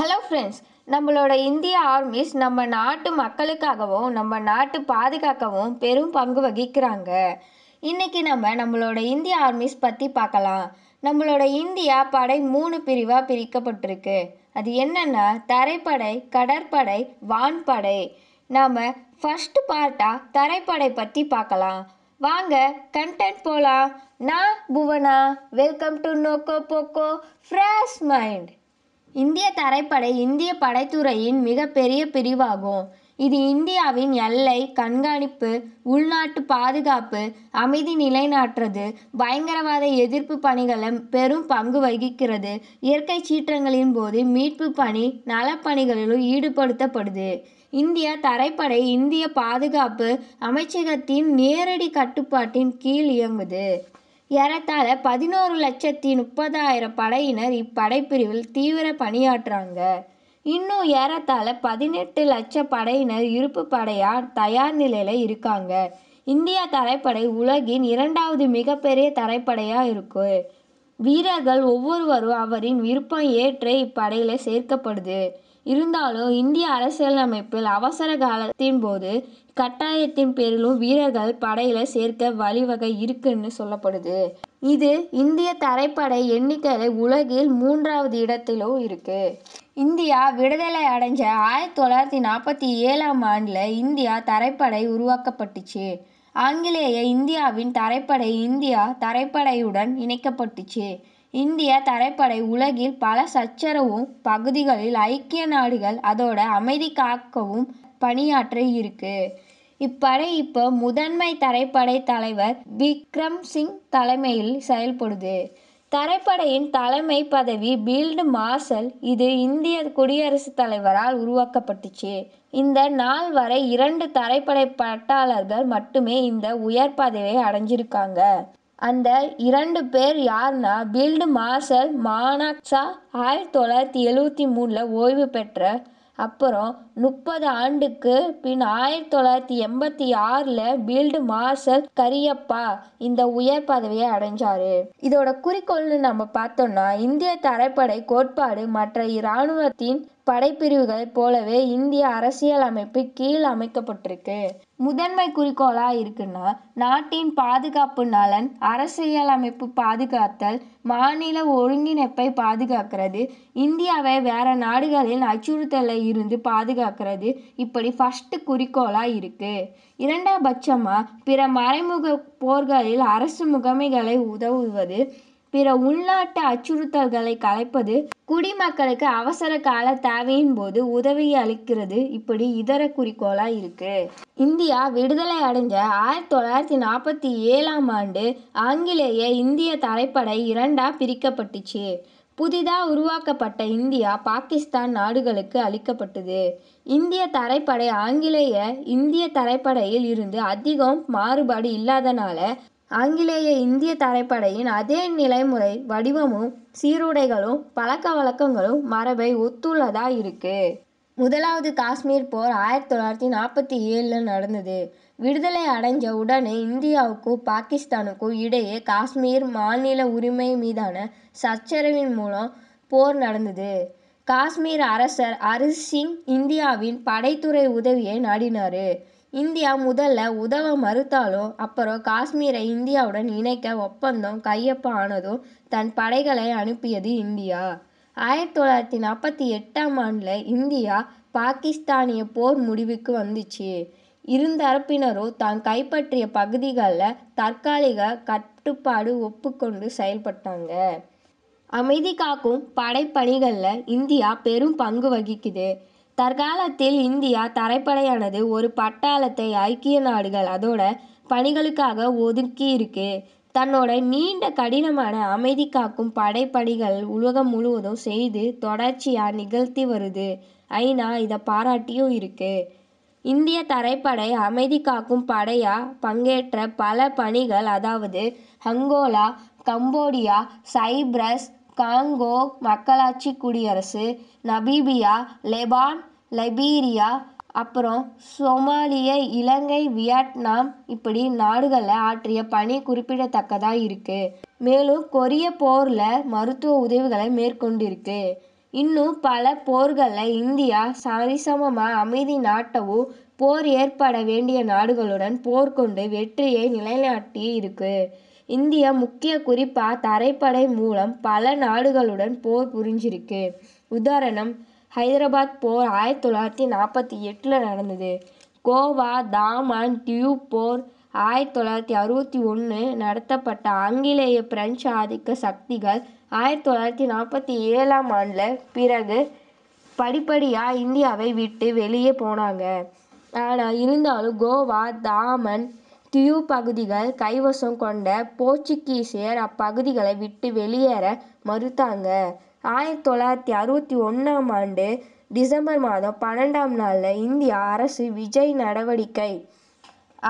Hello friends நம்மளோட இந்திய armies நம்ம நாட்டு மக்களுக்காகவும் நம்ம நாட்டு பாதுகாக்கவும் பெரும் பங்கு வகிக்கிறாங்க இன்றைக்கி நம்ம நம்மளோட இந்திய ஆர்மிஸ் பற்றி பார்க்கலாம் நம்மளோட இந்தியா படை மூணு பிரிவாக பிரிக்கப்பட்டிருக்கு அது என்னென்னா தரைப்படை கடற்படை வான்படை நாம் ஃபஸ்ட்டு பார்ட்டாக தரைப்படை பற்றி பார்க்கலாம் வாங்க கண்டென்ட் போகலாம் நான் புவனா வெல்கம் டு நோக்கோ போக்கோ ஃப்ரெஷ் மைண்ட் இந்திய தரைப்படை இந்திய படைத்துறையின் மிகப்பெரிய பிரிவாகும். இது இந்தியாவின் எல்லை கண்காணிப்பு உள்நாட்டு பாதுகாப்பு அமைதி நிலைநாட்டுறது பயங்கரவாத எதிர்ப்பு பணிகளில் பெரும் பங்கு வகிக்கிறது. இயற்கை சீற்றங்களின் போது மீட்பு பணி நலப்பணிகளிலும் ஈடுபடுத்தப்படுது. இந்திய தரைப்படை இந்திய பாதுகாப்பு அமைச்சகத்தின் நேரடி கட்டுப்பாட்டின் கீழ் இயங்குது. ஏறத்தாழ பதினோரு லட்சத்தி முப்பதாயிரம் படையினர் இப்படைப்பிரிவில் தீவிர பணியாற்றாங்க இன்னும் ஏறத்தாழ பதினெட்டு லட்ச படையினர் இருப்பு படையார் தயார் நிலையில இருக்காங்க இந்தியா தரைப்படை உலகின் இரண்டாவது மிகப்பெரிய தரைப்படையா இருக்கு வீரர்கள் ஒவ்வொருவரும் அவரின் விருப்பம் ஏற்ற இப்படையில சேர்க்கப்படுது இருந்தாலும் இந்திய அரசியலமைப்பில் அவசர காலத்தின் போது கட்டாயத்தின் பேரிலும் வீரர்கள் படையில சேர்க்க வழிவகை இருக்குன்னு சொல்லப்படுது. இது இந்திய தரைப்படை எண்ணிக்கையில உலகில் மூன்றாவது இடத்திலும் இருக்கு. இந்தியா விடுதலை அடைஞ்ச ஆயிரத்தி தொள்ளாயிரத்தி நாற்பத்தி ஏழாம் ஆண்டுல இந்தியா தரைப்படை உருவாக்கப்பட்டுச்சு. ஆங்கிலேய இந்தியாவின் தரைப்படை இந்தியா தரைப்படையுடன் இணைக்கப்பட்டுச்சு. இந்திய தரைப்படை உலகில் பல சச்சரவு பகுதிகளில் ஐக்கிய நாடுகள் அதோட அமைதி காக்கவும் பணியாற்றி இருக்கு. இப்படை இப்போ முதன்மை தரைப்படை தலைவர் பிக்ரம் சிங் தலைமையில் செயல்படுது. தரைப்படையின் தலைமை பதவி பீல்டு மார்சல் இது இந்திய குடியரசுத் தலைவரால் உருவாக்கப்பட்டுச்சு. இந்த நாள் வரை இரண்டு தரைப்படை பட்டாளர்கள் மட்டுமே இந்த உயர் பதவியை அடைஞ்சிருக்காங்க. அந்த இரண்டு பேர் யார்னா பீல்டு மார்ஷல் மானெக்ஷா ஆயிரத்தி தொள்ளாயிரத்தி எழுவத்தி மூணில் ஓய்வு பெற்ற அப்புறம் முப்பது ஆண்டுக்கு பின் ஆயிரத்தி தொள்ளாயிரத்தி எண்பத்தி ஆறில் பீல்டு மார்ஷல் கரியப்பா இந்த உயர் பதவியை அடைஞ்சார் இதோட குறிக்கோள்னு நம்ம பார்த்தோம்னா இந்திய தரைப்படை கோட்பாடு மற்ற இராணுவத்தின் படைப்பிரிவுகளைப் போலவே இந்திய அரசியலமைப்பு கீழ் அமைக்கப்பட்டிருக்கு. முதன்மை குறிக்கோளா இருக்குன்னா நாட்டின் பாதுகாப்பு நலன் அரசியலமைப்பு பாதுகாத்தல் மாநில ஒருங்கிணைப்பை பாதுகாக்கிறது இந்தியாவை வேற நாடுகளின் அச்சுறுத்தல்ல இருந்து பாதுகாக்கிறது இப்படி ஃபர்ஸ்ட் குறிக்கோளா இருக்கு. இரண்டாபட்சமா பிற மறைமுக போர்களில் அரசு முகமைகளை உதவுவது பிற உள்நாட்டு அச்சுறுத்தல்களை கலைப்பது குடிமக்களுக்கு அவசர கால தேவையின் போது உதவி அளிக்கிறது இப்படி இதர குறிக்கோளாக இருக்கு இந்தியா விடுதலை அடைஞ்ச ஆயிரத்தி தொள்ளாயிரத்தி நாற்பத்தி ஏழாம் ஆண்டு ஆங்கிலேய இந்திய தரைப்படை இரண்டா பிரிக்கப்பட்டுச்சு புதிதா உருவாக்கப்பட்ட இந்தியா பாகிஸ்தான் நாடுகளுக்கு அளிக்கப்பட்டது இந்திய தரைப்படை ஆங்கிலேய இந்திய தரைப்படையில் இருந்து அதிகம் மாறுபாடு இல்லாதனால ஆங்கிலேய இந்திய தரைப்படையின் அதே நிலைமுறை வடிவமும் சீருடைகளும் பழக்க வழக்கங்களும் மரபை ஒத்துள்ளதா இருக்குது முதலாவது காஷ்மீர் போர் ஆயிரத்தி தொள்ளாயிரத்தி நாற்பத்தி ஏழில் நடந்தது விடுதலை அடைஞ்ச உடனே இந்தியாவுக்கும் பாகிஸ்தானுக்கும் இடையே காஷ்மீர் மாநில உரிமை மீதான சச்சரவின் மூலம் போர் நடந்தது காஷ்மீர் அரசர் அரிசிங் இந்தியாவின் படைத்துறை உதவியை நாடினார் இந்தியா முதல்ல உதவ மறுத்தாலும் அப்புறம் காஷ்மீரை இந்தியாவுடன் இணைக்க ஒப்பந்தம் கையொப்பமானதும் தன் படைகளை அனுப்பியது இந்தியா. ஆயிரத்தி தொள்ளாயிரத்தி நாற்பத்தி எட்டாம் ஆண்டில் இந்தியா பாகிஸ்தானிய போர் முடிவுக்கு வந்துச்சு. இருந்தரப்பினரும் தான் கைப்பற்றிய பகுதிகளில் தற்காலிக கட்டுப்பாடு ஒப்புக்கொண்டு செயல்பட்டாங்க. அமைதி காக்கும் படைப்பணிகளில் இந்தியா பெரும் பங்கு வகிக்குது. தற்காலத்தில் இந்தியா தரைப்படையானது ஒரு பட்டாளத்தை ஐக்கிய நாடுகள் அதோட பணிகளுக்காக ஒதுக்கியிருக்கு. தன்னோட நீண்ட கடினமான அமைதி காக்கும் படைப்பணிகள் உலகம் முழுவதும் செய்து தொடர்ச்சியா நிகழ்த்தி வருது. ஐநா இதை இத பாராட்டியும் இருக்கு. இந்திய தரைப்படை அமைதி காக்கும் படையா பங்கேற்ற பல பணிகள் அதாவது அங்கோலா கம்போடியா சைப்ரஸ் காங்கோ மக்களாட்சி குடியரசு நபீபியா லெபான் லைபீரியா அப்புறம் சோமாலிய இலங்கை வியட்நாம் இப்படி நாடுகளில் ஆற்றிய பணி குறிப்பிடத்தக்கதாக இருக்குது மேலும் கொரிய போரில் மருத்துவ உதவிகளை மேற்கொண்டிருக்கு இன்னும் பல போர்களில் இந்தியா சரிசமமாக அமைதி நாட்டவும் போர் ஏற்பட வேண்டிய நாடுகளுடன் போர் கொண்டு வெற்றியை நிலைநாட்டி இருக்கு இந்தியா முக்கிய குறிப்பாக தரைப்படை மூலம் பல நாடுகளுடன் போர் புரிஞ்சிருக்கு உதாரணம் ஹைதராபாத் போர் ஆயிரத்தி தொள்ளாயிரத்தி நாற்பத்தி எட்டில் நடந்தது கோவா தாமான் டியூ போர் ஆயிரத்தி தொள்ளாயிரத்தி அறுபத்தி ஒன்று நடத்தப்பட்ட ஆங்கிலேய பிரெஞ்சு ஆதிக்க சக்திகள் ஆயிரத்தி தொள்ளாயிரத்தி நாற்பத்தி ஏழாம் ஆண்டில் பிறகு படிப்படியாக இந்தியாவை விட்டு வெளியே போனாங்க ஆனால் இருந்தாலும் கோவா தாமன் டியூ பகுதிகள் கைவசம் கொண்ட போர்ச்சுகீசியர் அப்பகுதிகளை விட்டு வெளியேற மறுத்தாங்க ஆயிரத்தி தொள்ளாயிரத்தி அறுபத்தி ஒன்றாம் ஆண்டு டிசம்பர் மாதம் பன்னெண்டாம் நாளில் இந்திய அரசு விஜய் நடவடிக்கை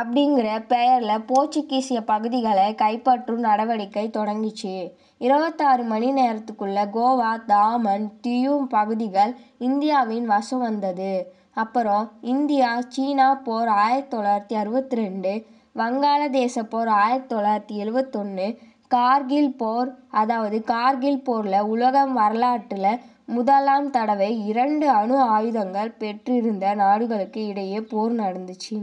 அப்படிங்கிற பெயரில் போர்ச்சுகீசிய பகுதிகளை கைப்பற்றும் நடவடிக்கை தொடங்கிச்சு இருபத்தாறு மணி நேரத்துக்குள்ள கோவா தாமன் தியூ பகுதிகள் இந்தியாவின் வசம் வந்தது அப்புறம் இந்தியா சீனா போர் ஆயிரத்தி தொள்ளாயிரத்தி அறுபத்தி ரெண்டு வங்காளதேச போர் ஆயிரத்தி தொள்ளாயிரத்தி எழுவத்தொன்று கார்கில் போர் அதாவது கார்கில் போரில் உலக வரலாற்றில் முதலாம் தடவை இரண்டு அணு ஆயுதங்கள் பெற்றிருந்த நாடுகளுக்கு இடையே போர் நடந்துச்சு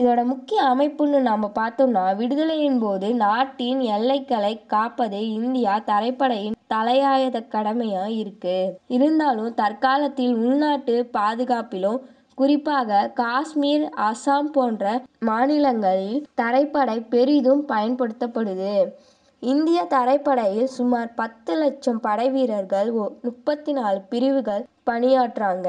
இதோட முக்கிய அமைப்புன்னு நம்ம பார்த்தோம்னா விடுதலையின் போது நாட்டின் எல்லைகளை காப்பதே இந்தியா தரைப்படையின் தலையாயத கடமையா இருக்கு இருந்தாலும் தற்காலத்தில் உள்நாட்டு பாதுகாப்பிலும் குறிப்பாக காஷ்மீர் அசாம் போன்ற மாநிலங்களில் தரைப்படை பெரிதும் பயன்படுத்தப்படுது இந்திய தரைப்படையில் சுமார் பத்து லட்சம் படைவீரர்கள் முப்பத்தி நாலு பிரிவுகள் பணியாற்றாங்க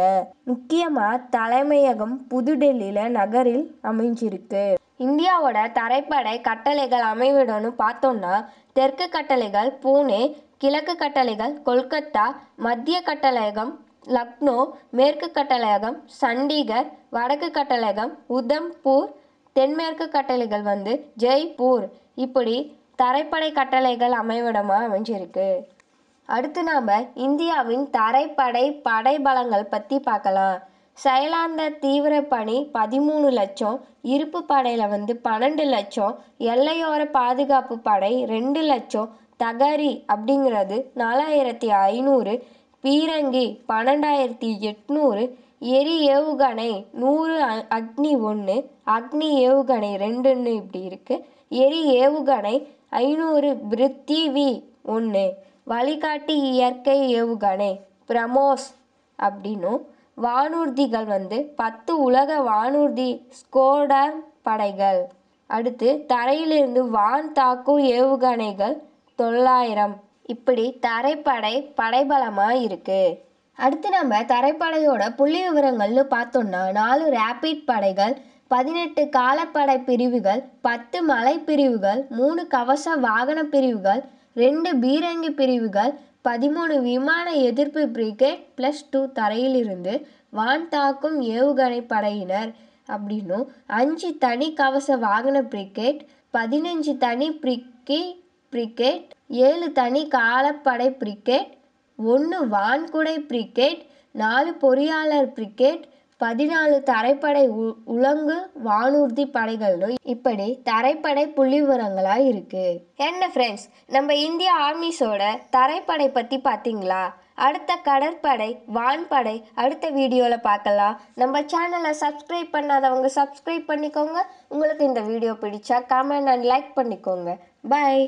முக்கியமா தலைமையகம் புதுடெல்லியில நகரில் அமைஞ்சிருக்கு இந்தியாவோட தரைப்படை கட்டளைகள் அமைவிடம்னு பார்த்தோம்னா தெற்கு கட்டளைகள் பூனே கிழக்கு கட்டளைகள் கொல்கத்தா மத்திய கட்டளையகம் லக்னோ மேற்கு கட்டளையகம் சண்டிகர் வடக்கு கட்டளையகம் உதம்பூர் தென்மேற்கு கட்டளைகள் வந்து ஜெய்ப்பூர் இப்படி தரைப்படை கட்டளைகள் அமைவிடமாக அமைஞ்சிருக்கு அடுத்து நாம் இந்தியாவின் தரைப்படை படை பலங்கள் பற்றி பார்க்கலாம் செயலாந்த தீவிர பணி பதிமூணு லட்சம் இருப்பு படையில் வந்து பன்னெண்டு லட்சம் எல்லையோர பாதுகாப்பு படை ரெண்டு லட்சம் தகரி அப்படிங்கிறது நாலாயிரத்தி ஐநூறு பீரங்கி பன்னெண்டாயிரத்தி எட்நூறு எரி ஏவுகணை நூறு அக்னி ஒன்று அக்னி ஏவுகணை ரெண்டுன்னு இப்படி இருக்குது எரி ஏவுகணை ஐநூறு பிருத்திவி ஒன்று வழிகாட்டி இயற்கை ஏவுகணை பிரமோஸ் அப்படின்னும் வானூர்திகள் வந்து பத்து உலக வானூர்தி ஸ்கோடர் படைகள் அடுத்து தரையிலிருந்து வான் தாக்கும் ஏவுகணைகள் தொள்ளாயிரம் இப்படி தரைப்படை படைபலமாக இருக்குது அடுத்து நம்ம தரைப்படையோட புள்ளி விவரங்கள்னு பார்த்தோம்னா நாலு ரேபிட் படைகள் பதினெட்டு காலப்படை பிரிவுகள் பத்து மலைப்பிரிவுகள் மூணு கவச வாகனப் பிரிவுகள் ரெண்டு பீரங்கி பிரிவுகள் பதிமூணு விமான எதிர்ப்பு பிரிகேட் ப்ளஸ் டூ தரையிலிருந்து வான் தாக்கும் ஏவுகணை படையினர் அப்படின்னும் அஞ்சு தனி கவச வாகன பிரிகேட் பதினஞ்சு தனி பிரிக்கி பிரிகேட் ஏழு தனி காலப்படை பிரிகேட் ஒன்று வான்குடை பிரிகேட் நாலு பொறியாளர் பிரிகேட் பதினாலு தரைப்படை உலங்கு வானூர்தி படைகள்னு இப்படி தரைப்படை புள்ளிவிவரங்களா இருக்கு என்ன ஃப்ரெண்ட்ஸ் நம்ம இந்திய ஆர்மிஸோட தரைப்படை பற்றி பாத்தீங்களா அடுத்த கடற்படை வான்படை அடுத்த வீடியோவில் பார்க்கலாம் நம்ம சேனலை சப்ஸ்கிரைப் பண்ணாதவங்க சப்ஸ்கிரைப் பண்ணிக்கோங்க உங்களுக்கு இந்த வீடியோ பிடிச்சா கமெண்ட் அண்ட் லைக் பண்ணிக்கோங்க பாய்